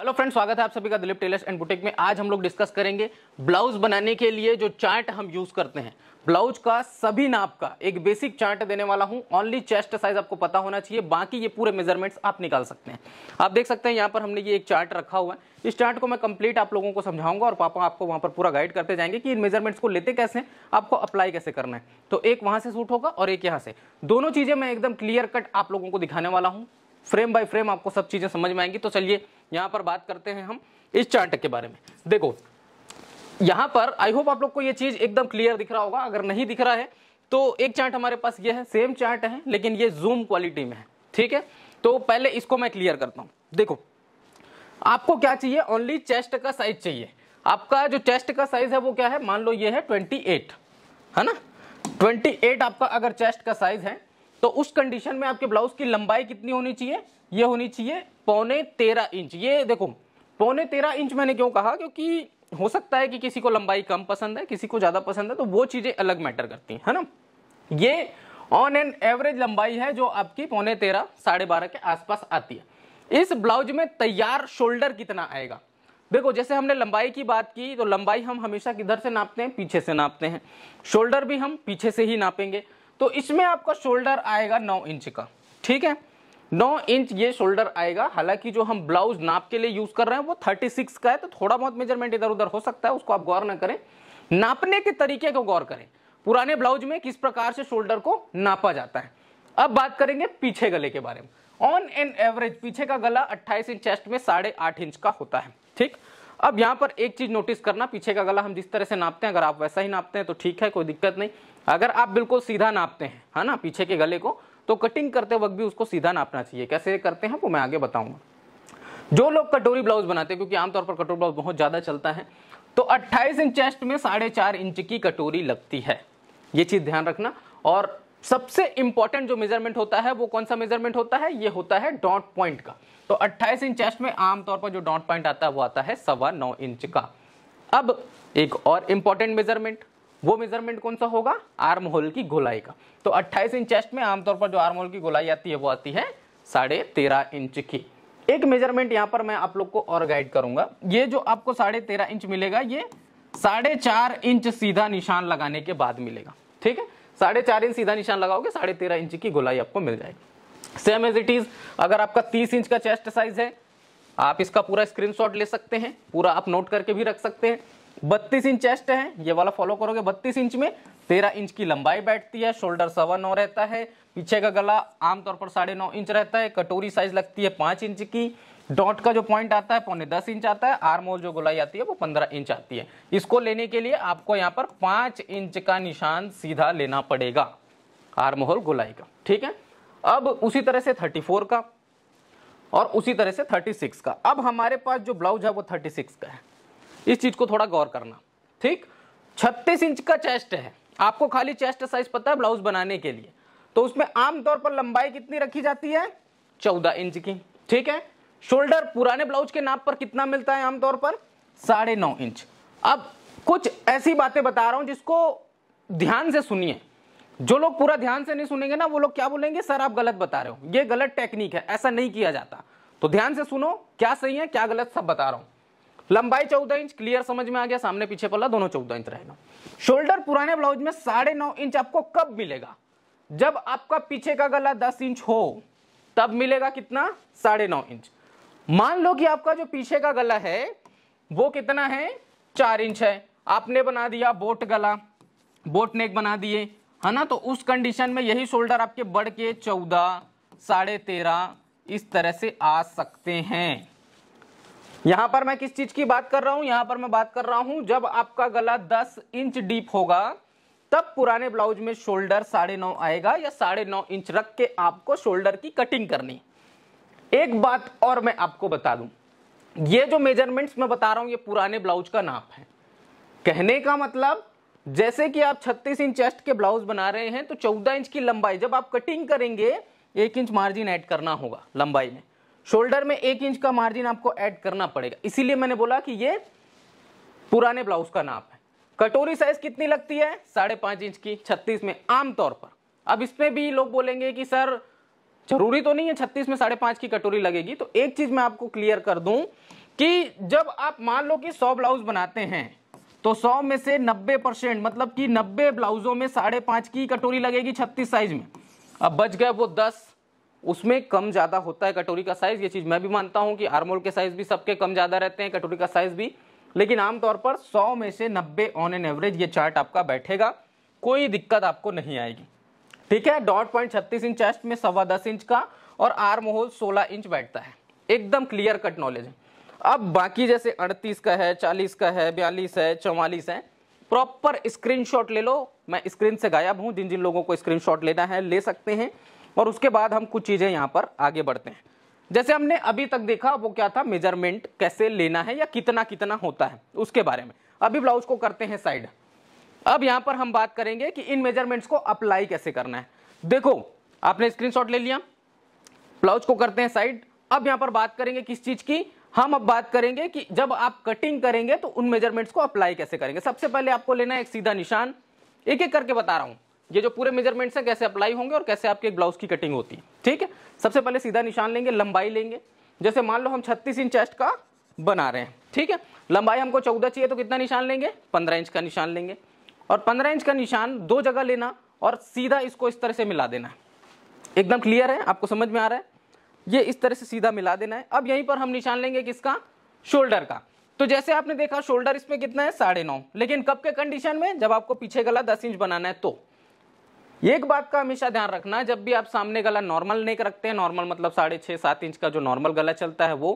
hello friend स्वागत है आप सभी का दिलीप टेलर्स एंड बुटीक में आज हम लोग डिस्कस करेंगे ब्लाउज बनाने के लिए जो चार्ट हम यूज करते हैं ब्लाउज का सभी नाप का एक बेसिक चार्ट देने वाला हूं ओनली चेस्ट साइज आपको पता होना चाहिए बाकी ये पूरे मेजरमेंट्स आप निकाल सकते हैं आप देख सकते हैं यहाँ पर हमने ये एक चार्ट रखा हुआ है इस चार्ट को मैं कंप्लीट आप लोगों को समझाऊंगा और पापा आपको वहाँ पर पूरा गाइड करते जाएंगे कि इन मेजरमेंट्स को लेते कैसे आपको अप्लाई कैसे करना है तो एक वहाँ से सूट होगा और एक यहाँ से दोनों चीज़ें मैं एकदम क्लियर कट आप लोगों को दिखाने वाला हूँ फ्रेम बाय फ्रेम आपको सब चीज़ें समझ में आएंगी तो चलिए यहाँ पर बात करते हैं हम इस चार्ट के बारे में देखो यहाँ पर आई होप आप लोग को ये चीज़ एकदम क्लियर दिख रहा होगा अगर नहीं दिख रहा है तो एक चार्ट हमारे पास ये है सेम चार्ट है लेकिन ये जूम क्वालिटी में है ठीक है तो पहले इसको मैं क्लियर करता हूँ देखो आपको क्या चाहिए ओनली चेस्ट का साइज चाहिए आपका जो चेस्ट का साइज है वो क्या है मान लो ये है 28 है ना 28 आपका अगर चेस्ट का साइज है तो उस कंडीशन में आपके ब्लाउज की लंबाई कितनी होनी चाहिए ये होनी चाहिए पौने तेरह इंच ये देखो पौने तेरह इंच मैंने क्यों कहा क्योंकि हो सकता है कि किसी को लंबाई कम पसंद है किसी को ज़्यादा पसंद है तो वो चीज़ें अलग मैटर करती हैं है ना ये ऑन एन एवरेज लंबाई है जो आपकी पौने तेरह साढ़े बारह के आसपास आती है इस ब्लाउज में तैयार शोल्डर कितना आएगा देखो जैसे हमने लंबाई की बात की तो लंबाई हम हमेशा किधर से नापते हैं पीछे से नापते हैं शोल्डर भी हम पीछे से ही नापेंगे तो इसमें आपका शोल्डर आएगा नौ इंच का ठीक है नौ इंच ये शोल्डर आएगा हालांकि जो हम ब्लाउज नाप के लिए यूज कर रहे हैं वो थर्टी सिक्स का है तो थोड़ा बहुत मेजरमेंट इधर उधर हो सकता है उसको आप गौर ना करें नापने के तरीके को गौर करें पुराने ब्लाउज में किस प्रकार से शोल्डर को नापा जाता है अब बात करेंगे पीछे गले के बारे में ऑन एन एवरेज पीछे का गला अट्ठाईस इंच चेस्ट में साढ़े आठ इंच का होता है ठीक अब यहाँ पर एक चीज नोटिस करना पीछे का गला हम जिस तरह से नापते हैं अगर आप वैसा ही नापते हैं तो ठीक है कोई दिक्कत नहीं अगर आप बिल्कुल सीधा नापते हैं है ना पीछे के गले को तो कटिंग करते वक्त भी उसको सीधा नापना चाहिए कैसे करते हैं वो मैं आगे बताऊंगा जो लोग कटोरी ब्लाउज बनाते हैं क्योंकि आमतौर पर कटोरी ब्लाउज बहुत ज़्यादा चलता है तो 28 इंच चेस्ट में साढ़े चार इंच की कटोरी लगती है ये चीज़ ध्यान रखना और सबसे इंपॉर्टेंट जो मेजरमेंट होता है वो कौन सा मेजरमेंट होता है ये होता है डॉट पॉइंट का तो 28 इंच चेस्ट में आमतौर पर जो डॉट पॉइंट आता है वो आता है सवा नौ इंच का अब एक और इंपॉर्टेंट मेजरमेंट वो मेजरमेंट कौन सा होगा आर्म होल की गोलाई का तो 28 इंच चेस्ट में आमतौर पर जो आर्म होल की गोलाई आती है वो आती है साढ़े तेरह इंच की एक मेजरमेंट यहाँ पर मैं आप लोग को और गाइड करूंगा ये जो आपको साढ़े तेरह इंच मिलेगा ये साढ़े चार इंच सीधा निशान लगाने के बाद मिलेगा ठीक है साढ़े चार इंच सीधा निशान लगाओगे साढ़े तेरह इंच की गोलाई आपको मिल जाएगी सेम एज इट इज अगर आपका तीस इंच का चेस्ट साइज है आप इसका पूरा स्क्रीनशॉट ले सकते हैं पूरा आप नोट करके भी रख सकते हैं बत्तीस इंच चेस्ट है ये वाला फॉलो करोगे बत्तीस इंच में तेरह इंच की लंबाई बैठती है शोल्डर सवा नौ रहता है पीछे का गला आमतौर पर साढ़े नौ इंच रहता है कटोरी साइज लगती है पांच इंच की डॉट का जो पॉइंट आता है पौने दस इंच आता है आर होल जो गोलाई आती है वो पंद्रह इंच आती है इसको लेने के लिए आपको यहाँ पर पांच इंच का निशान सीधा लेना पड़ेगा आर्म गोलाई का ठीक है अब उसी तरह से थर्टी फोर का और उसी तरह से थर्टी सिक्स का अब हमारे पास जो ब्लाउज है वो थर्टी सिक्स का है इस चीज को थोड़ा गौर करना ठीक छत्तीस इंच का चेस्ट है आपको खाली चेस्ट साइज पता है ब्लाउज बनाने के लिए तो उसमें आमतौर पर लंबाई कितनी रखी जाती है चौदह इंच की ठीक है शोल्डर पुराने ब्लाउज के नाप पर कितना मिलता है आमतौर पर साढ़े नौ इंच अब कुछ ऐसी बातें बता रहा हूं जिसको ध्यान से सुनिए जो लोग पूरा ध्यान से नहीं सुनेंगे ना वो लोग क्या बोलेंगे सर आप गलत बता रहे हो ये गलत टेक्निक है ऐसा नहीं किया जाता तो ध्यान से सुनो क्या सही है क्या गलत सब बता रहा हूं लंबाई चौदह इंच क्लियर समझ में आ गया सामने पीछे पल्ला दोनों चौदह इंच रहेगा शोल्डर पुराने ब्लाउज में साढ़े नौ इंच आपको कब मिलेगा जब आपका पीछे का गला दस इंच हो तब मिलेगा कितना साढ़े नौ इंच मान लो कि आपका जो पीछे का गला है वो कितना है चार इंच है आपने बना दिया बोट गला बोट नेक बना दिए है ना तो उस कंडीशन में यही शोल्डर आपके बढ़ के चौदह साढ़े तेरह इस तरह से आ सकते हैं यहां पर मैं किस चीज की बात कर रहा हूं यहां पर मैं बात कर रहा हूं जब आपका गला दस इंच डीप होगा तब पुराने ब्लाउज में शोल्डर साढ़े नौ आएगा या साढ़े नौ इंच रख के आपको शोल्डर की कटिंग करनी एक बात और मैं आपको बता दूं ये जो मेजरमेंट्स मैं बता रहा हूं ये पुराने ब्लाउज का नाप है कहने का मतलब जैसे कि आप 36 इंच चेस्ट के ब्लाउज बना रहे हैं तो 14 इंच की लंबाई जब आप कटिंग करेंगे एक इंच मार्जिन ऐड करना होगा लंबाई में शोल्डर में एक इंच का मार्जिन आपको ऐड करना पड़ेगा इसीलिए मैंने बोला कि ये पुराने ब्लाउज का नाप है कटोरी साइज कितनी लगती है साढ़े पांच इंच की छत्तीस में आमतौर पर अब इसमें भी लोग बोलेंगे कि सर तो जरूरी तो नहीं है छत्तीस में साढ़े पांच की कटोरी लगेगी तो एक चीज मैं आपको क्लियर कर दूं कि जब आप मान लो कि सौ ब्लाउज बनाते हैं तो सौ में से नब्बे परसेंट मतलब कि नब्बे ब्लाउजों में साढ़े पांच की कटोरी लगेगी छत्तीस साइज में अब बच गए वो दस उसमें कम ज़्यादा होता है कटोरी का साइज़ ये चीज़ मैं भी मानता हूं कि आर्मोल के साइज़ भी सबके कम ज़्यादा रहते हैं कटोरी का साइज़ भी लेकिन आमतौर पर सौ में से नब्बे ऑन एन एवरेज ये चार्ट आपका बैठेगा कोई दिक्कत आपको नहीं आएगी ठीक है डॉट पॉइंट छत्तीस इंच चेस्ट में सवा दस इंच का और आर्म होल सोलह इंच बैठता है एकदम क्लियर कट नॉलेज है अब बाकी जैसे अड़तीस का है चालीस का है बयालीस है चौवालीस है प्रॉपर स्क्रीन ले लो मैं स्क्रीन से गायब हूँ जिन जिन लोगों को स्क्रीन लेना है ले सकते हैं और उसके बाद हम कुछ चीज़ें यहाँ पर आगे बढ़ते हैं जैसे हमने अभी तक देखा वो क्या था मेजरमेंट कैसे लेना है या कितना कितना होता है उसके बारे में अभी ब्लाउज को करते हैं साइड अब यहां पर हम बात करेंगे कि इन मेजरमेंट्स को अप्लाई कैसे करना है देखो आपने स्क्रीनशॉट ले लिया ब्लाउज को करते हैं साइड अब यहां पर बात करेंगे किस चीज की हम अब बात करेंगे कि जब आप कटिंग करेंगे तो उन मेजरमेंट्स को अप्लाई कैसे करेंगे सबसे पहले आपको लेना है एक सीधा निशान एक एक करके बता रहा हूं ये जो पूरे मेजरमेंट्स हैं कैसे अप्लाई होंगे और कैसे आपके एक ब्लाउज की कटिंग होती है ठीक है सबसे पहले सीधा निशान लेंगे लंबाई लेंगे जैसे मान लो हम छत्तीस इंच चेस्ट का बना रहे हैं ठीक है लंबाई हमको चौदह चाहिए तो कितना निशान लेंगे पंद्रह इंच का निशान लेंगे और पंद्रह इंच का निशान दो जगह लेना और सीधा इसको इस तरह से मिला देना एकदम क्लियर है आपको समझ में आ रहा है ये इस तरह से सीधा मिला देना है अब यहीं पर हम निशान लेंगे किसका शोल्डर का तो जैसे आपने देखा शोल्डर इसमें कितना है साढ़े नौ लेकिन कब के कंडीशन में जब आपको पीछे गला दस इंच बनाना है तो एक बात का हमेशा ध्यान रखना जब भी आप सामने गला नॉर्मल नेक रखते हैं नॉर्मल मतलब साढ़े छः सात इंच का जो नॉर्मल गला चलता है वो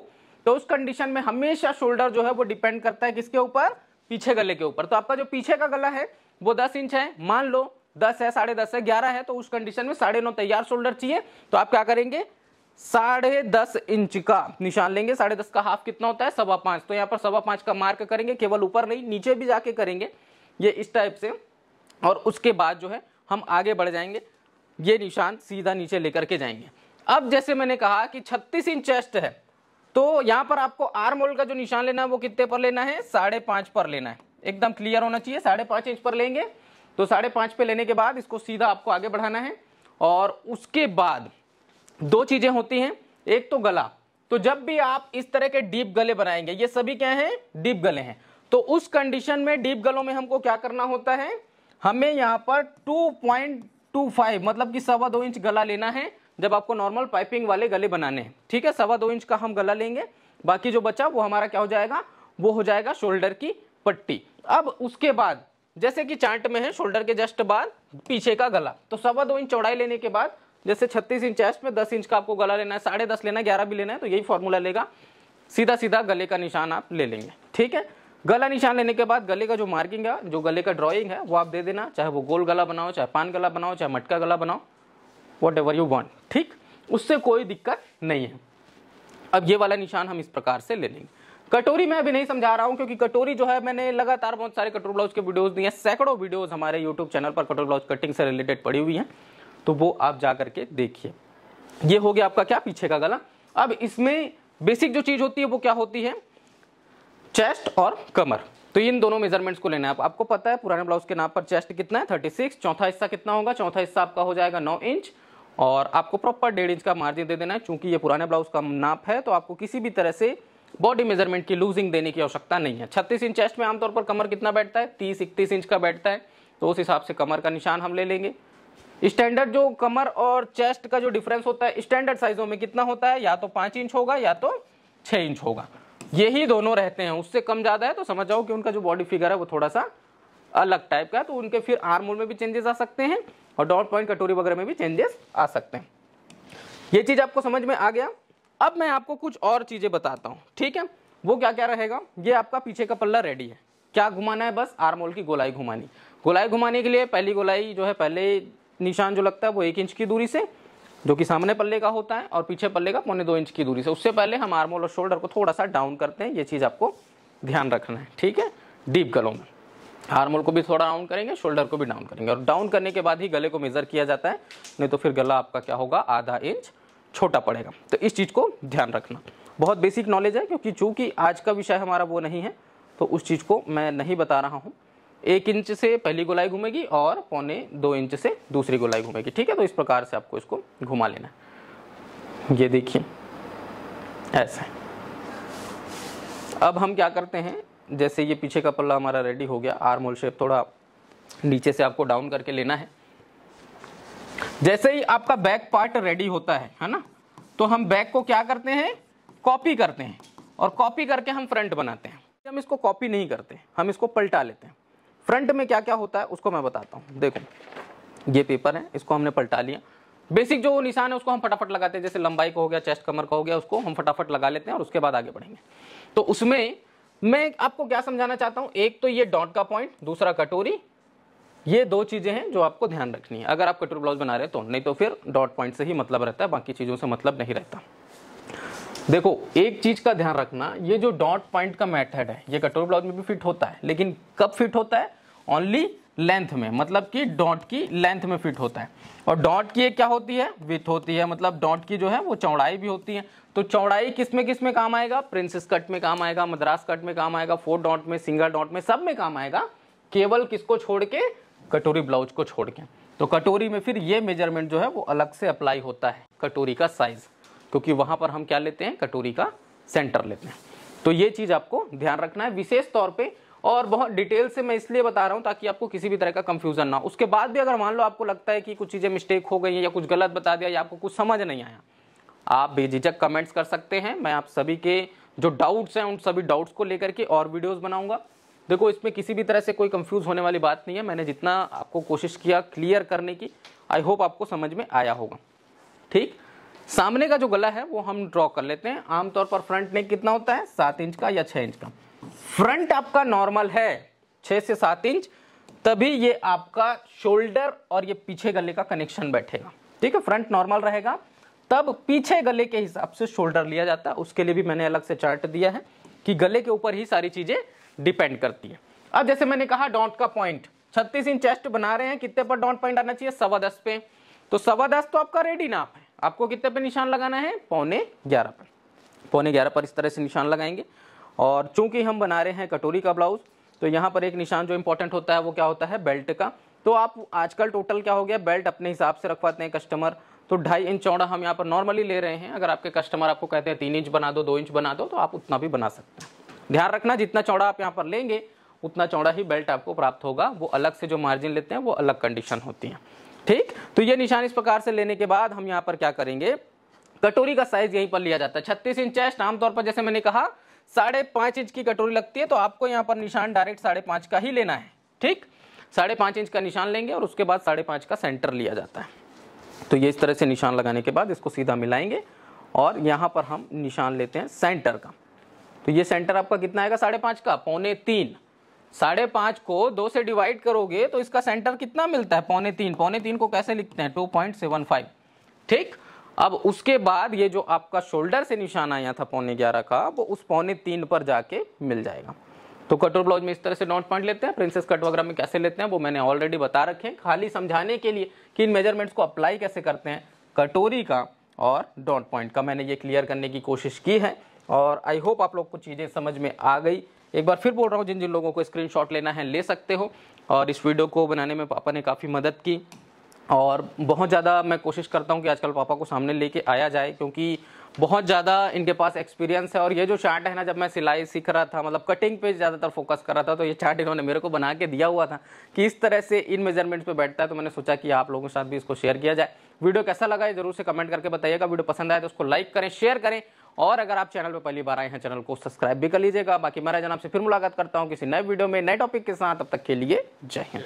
तो उस कंडीशन में हमेशा शोल्डर जो है वो डिपेंड करता है किसके ऊपर पीछे गले के ऊपर तो आपका जो पीछे का गला है वो दस इंच है मान लो दस है साढ़े दस है ग्यारह है तो उस कंडीशन में साढ़े नौ तैयार शोल्डर चाहिए तो आप क्या करेंगे साढ़े दस इंच का निशान लेंगे साढ़े दस का हाफ कितना होता है सवा पांच तो यहाँ पर सवा पांच का मार्क करेंगे केवल ऊपर नहीं नीचे भी जाके करेंगे ये इस टाइप से और उसके बाद जो है हम आगे बढ़ जाएंगे ये निशान सीधा नीचे लेकर के जाएंगे अब जैसे मैंने कहा कि छत्तीस इंच चेस्ट है तो यहाँ पर आपको आर्म होल का जो निशान लेना है वो कितने पर लेना है साढ़े पर लेना है एकदम क्लियर होना चाहिए साढ़े पाँच इंच पर लेंगे तो साढ़े पाँच पे लेने के बाद इसको सीधा आपको आगे बढ़ाना है और उसके बाद दो चीज़ें होती हैं एक तो गला तो जब भी आप इस तरह के डीप गले बनाएंगे ये सभी क्या हैं डीप गले हैं तो उस कंडीशन में डीप गलों में हमको क्या करना होता है हमें यहाँ पर 2.25 मतलब कि सवा दो इंच गला लेना है जब आपको नॉर्मल पाइपिंग वाले गले बनाने हैं ठीक है सवा दो इंच का हम गला लेंगे बाकी जो बचा वो हमारा क्या हो जाएगा वो हो जाएगा शोल्डर की पट्टी अब उसके बाद जैसे कि चार्ट में है शोल्डर के जस्ट बाद पीछे का गला तो सवा दो इंच चौड़ाई लेने के बाद जैसे छत्तीस इंच चेस्ट में दस इंच का आपको गला लेना है साढ़े दस लेना है ग्यारह भी लेना है तो यही फॉर्मूला लेगा सीधा सीधा गले का निशान आप ले लेंगे ठीक है गला निशान लेने के बाद गले का जो मार्किंग है जो गले का ड्रॉइंग है वो आप दे देना चाहे वो गोल गला बनाओ चाहे पान गला बनाओ चाहे मटका गला बनाओ वट एवर यू वॉन्ट ठीक उससे कोई दिक्कत नहीं है अब ये वाला निशान हम इस प्रकार से ले लेंगे कटोरी मैं अभी नहीं समझा रहा हूँ क्योंकि कटोरी जो है मैंने लगातार बहुत सारे कटोर ब्लाउज के वीडियोस दिए हैं सैकड़ों वीडियोस हमारे यूट्यूब चैनल पर कटोर ब्लाउज कटिंग से रिलेटेड पड़ी हुई हैं तो वो आप जा करके देखिए ये हो गया आपका क्या पीछे का गला अब इसमें बेसिक जो चीज़ होती है वो क्या होती है चेस्ट और कमर तो इन दोनों मेजरमेंट्स को लेना है आप, आपको पता है पुराने ब्लाउज के नाप पर चेस्ट कितना है थर्टी सिक्स चौथा हिस्सा कितना होगा चौथा हिस्सा आपका हो जाएगा नौ इंच और आपको प्रॉपर डेढ़ इंच का मार्जिन दे देना है चूंकि ये पुराने ब्लाउज का नाप है तो आपको किसी भी तरह से बॉडी मेजरमेंट की लूजिंग देने की आवश्यकता नहीं है छत्तीस इंच चेस्ट में आमतौर पर कमर कितना बैठता है तीस इकतीस इंच का बैठता है तो उस हिसाब से कमर का निशान हम ले लेंगे स्टैंडर्ड जो कमर और चेस्ट का जो डिफरेंस होता है स्टैंडर्ड साइजों में कितना होता है या तो पांच इंच होगा या तो छह इंच होगा यही दोनों रहते हैं उससे कम ज़्यादा है तो समझ जाओ कि उनका जो बॉडी फिगर है वो थोड़ा सा अलग टाइप का है तो उनके फिर आर्म में भी चेंजेस आ सकते हैं और डॉट पॉइंट कटोरी वगैरह में भी चेंजेस आ सकते हैं ये चीज़ आपको समझ में आ गया अब मैं आपको कुछ और चीज़ें बताता हूँ ठीक है वो क्या क्या रहेगा ये आपका पीछे का पल्ला रेडी है क्या घुमाना है बस आरमोल की गोलाई घुमानी गोलाई घुमाने के लिए पहली गोलाई जो है पहले निशान जो लगता है वो एक इंच की दूरी से जो कि सामने पल्ले का होता है और पीछे पल्ले का पौने दो इंच की दूरी से उससे पहले हम आर्मोल और शोल्डर को थोड़ा सा डाउन करते हैं ये चीज़ आपको ध्यान रखना है ठीक है डीप गलों में आरमोल को भी थोड़ा डाउन करेंगे शोल्डर को भी डाउन करेंगे और डाउन करने के बाद ही गले को मेज़र किया जाता है नहीं तो फिर गला आपका क्या होगा आधा इंच छोटा पड़ेगा तो इस चीज़ को ध्यान रखना बहुत बेसिक नॉलेज है क्योंकि चूँकि आज का विषय हमारा वो नहीं है तो उस चीज़ को मैं नहीं बता रहा हूँ एक इंच से पहली गोलाई घूमेगी और पौने दो इंच से दूसरी गोलाई घूमेगी ठीक है तो इस प्रकार से आपको इसको घुमा लेना है ये देखिए ऐसे अब हम क्या करते हैं जैसे ये पीछे का पल्ला हमारा रेडी हो गया आर्म होल शेप थोड़ा नीचे से आपको डाउन करके लेना है जैसे ही आपका बैक पार्ट रेडी होता है है ना तो हम बैक को क्या करते हैं कॉपी करते हैं और कॉपी करके हम फ्रंट बनाते हैं हम इसको कॉपी नहीं करते हम इसको पलटा लेते हैं फ्रंट में क्या क्या होता है उसको मैं बताता हूँ देखो ये पेपर है इसको हमने पलटा लिया बेसिक जो निशान है उसको हम फटाफट लगाते हैं जैसे लंबाई का हो गया चेस्ट कमर का हो गया उसको हम फटाफट लगा लेते हैं और उसके बाद आगे बढ़ेंगे तो उसमें मैं आपको क्या समझाना चाहता हूँ एक तो ये डॉट का पॉइंट दूसरा कटोरी ये दो चीज़ें हैं जो आपको ध्यान रखनी है अगर आप कटोर ब्लाउज बना रहे हैं तो नहीं तो फिर डॉट पॉइंट से ही मतलब रहता है बाकी चीज़ों से मतलब नहीं रहता देखो एक चीज़ का ध्यान रखना ये जो डॉट पॉइंट का मेथड है ये कटोर ब्लाउज में भी फिट होता है लेकिन कब फिट होता है ओनली लेंथ में मतलब कि डॉट की लेंथ में फिट होता है और डॉट की क्या होती है विथ होती है मतलब डॉट की जो है वो चौड़ाई भी होती है तो चौड़ाई किस में किस में काम आएगा प्रिंसेस कट में काम आएगा मद्रास कट में काम आएगा फोर डॉट में सिंगल डॉट में सब में काम आएगा केवल किसको छोड़ के कटोरी ब्लाउज को छोड़ के तो कटोरी में फिर ये मेजरमेंट जो है वो अलग से अप्लाई होता है कटोरी का साइज़ क्योंकि वहां पर हम क्या लेते हैं कटोरी का सेंटर लेते हैं तो ये चीज़ आपको ध्यान रखना है विशेष तौर पे और बहुत डिटेल से मैं इसलिए बता रहा हूं ताकि आपको किसी भी तरह का कंफ्यूजन ना हो उसके बाद भी अगर मान लो आपको लगता है कि कुछ चीज़ें मिस्टेक हो गई है या कुछ गलत बता दिया या आपको कुछ समझ नहीं आया आप बेझिझक कमेंट्स कर सकते हैं मैं आप सभी के जो डाउट्स हैं उन सभी डाउट्स को लेकर के और वीडियोज़ बनाऊंगा देखो इसमें किसी भी तरह से कोई कंफ्यूज होने वाली बात नहीं है मैंने जितना आपको कोशिश किया क्लियर करने की आई होप आपको समझ में आया होगा ठीक सामने का जो गला है वो हम ड्रॉ कर लेते हैं आमतौर पर फ्रंट नेक कितना होता है सात इंच का या छः इंच का फ्रंट आपका नॉर्मल है छः से सात इंच तभी ये आपका शोल्डर और ये पीछे गले का कनेक्शन बैठेगा ठीक है फ्रंट नॉर्मल रहेगा तब पीछे गले के हिसाब से शोल्डर लिया जाता है उसके लिए भी मैंने अलग से चार्ट दिया है कि गले के ऊपर ही सारी चीज़ें डिपेंड करती है अब जैसे मैंने कहा डॉट का पॉइंट छत्तीस इंच चेस्ट बना रहे हैं कितने पर डॉट पॉइंट आना चाहिए सवा दस पे तो सवा दस तो आपका रेडी नाप है आपको कितने पे निशान लगाना है पौने ग्यारह पर पौने ग्यारह पर इस तरह से निशान लगाएंगे और चूंकि हम बना रहे हैं कटोरी का ब्लाउज तो यहाँ पर एक निशान जो इंपॉर्टेंट होता है वो क्या होता है बेल्ट का तो आप आजकल टोटल क्या हो गया बेल्ट अपने हिसाब से रखवाते हैं कस्टमर तो ढाई इंच चौड़ा हम यहाँ पर नॉर्मली ले रहे हैं अगर आपके कस्टमर आपको कहते हैं तीन इंच बना दो दो इंच बना दो तो आप उतना भी बना सकते हैं ध्यान रखना जितना चौड़ा आप यहाँ पर लेंगे उतना चौड़ा ही बेल्ट आपको प्राप्त होगा वो अलग से जो मार्जिन लेते हैं वो अलग कंडीशन होती है ठीक तो ये निशान इस प्रकार से लेने के बाद हम यहाँ पर क्या करेंगे कटोरी का साइज यहीं पर लिया जाता है छत्तीस इंच चेस्ट आमतौर पर जैसे मैंने कहा साढ़े पांच इंच की कटोरी लगती है तो आपको यहाँ पर निशान डायरेक्ट साढ़े पांच का ही लेना है ठीक साढ़े पांच इंच का निशान लेंगे और उसके बाद साढ़े पांच का सेंटर लिया जाता है तो ये इस तरह से निशान लगाने के बाद इसको सीधा मिलाएंगे और यहाँ पर हम निशान लेते हैं सेंटर का तो ये सेंटर आपका कितना आएगा साढ़े पांच का पौने तीन साढ़े पांच को दो से डिवाइड करोगे तो इसका सेंटर कितना मिलता है पौने तीन पौने तीन को कैसे लिखते हैं टू पॉइंट सेवन फाइव ठीक अब उसके बाद ये जो आपका शोल्डर से निशान आया था पौने ग्यारह का वो उस पौने तीन पर जाके मिल जाएगा तो कटोर ब्लाउज में इस तरह से डॉट पॉइंट लेते हैं प्रिंसेस कट वगैरह में कैसे लेते हैं वो मैंने ऑलरेडी बता रखे हैं खाली समझाने के लिए कि इन मेजरमेंट्स को अप्लाई कैसे करते हैं कटोरी का और डॉट पॉइंट का मैंने ये क्लियर करने की कोशिश की है और आई होप आप लोग को चीज़ें समझ में आ गई एक बार फिर बोल रहा हूँ जिन जिन लोगों को स्क्रीन लेना है ले सकते हो और इस वीडियो को बनाने में पापा ने काफ़ी मदद की और बहुत ज़्यादा मैं कोशिश करता हूँ कि आजकल पापा को सामने लेके आया जाए क्योंकि बहुत ज़्यादा इनके पास एक्सपीरियंस है और ये जो चार्ट है ना जब मैं सिलाई सीख रहा था मतलब कटिंग पे ज़्यादातर फोकस कर रहा था तो ये चार्ट इन्होंने मेरे को बना के दिया हुआ था कि इस तरह से इन मेजरमेंट्स पे बैठता है तो मैंने सोचा कि आप लोगों के साथ भी इसको शेयर किया जाए वीडियो कैसा लगा है जरूर से कमेंट करके बताइएगा वीडियो पसंद आए तो उसको लाइक करें शेयर करें और अगर आप चैनल पर पहली बार आए हैं चैनल को सब्सक्राइब भी कर लीजिएगा बाकी मैं जनाब आपसे फिर मुलाकात करता हूँ किसी नए वीडियो में नए टॉपिक के साथ अब तक के लिए जय हिंद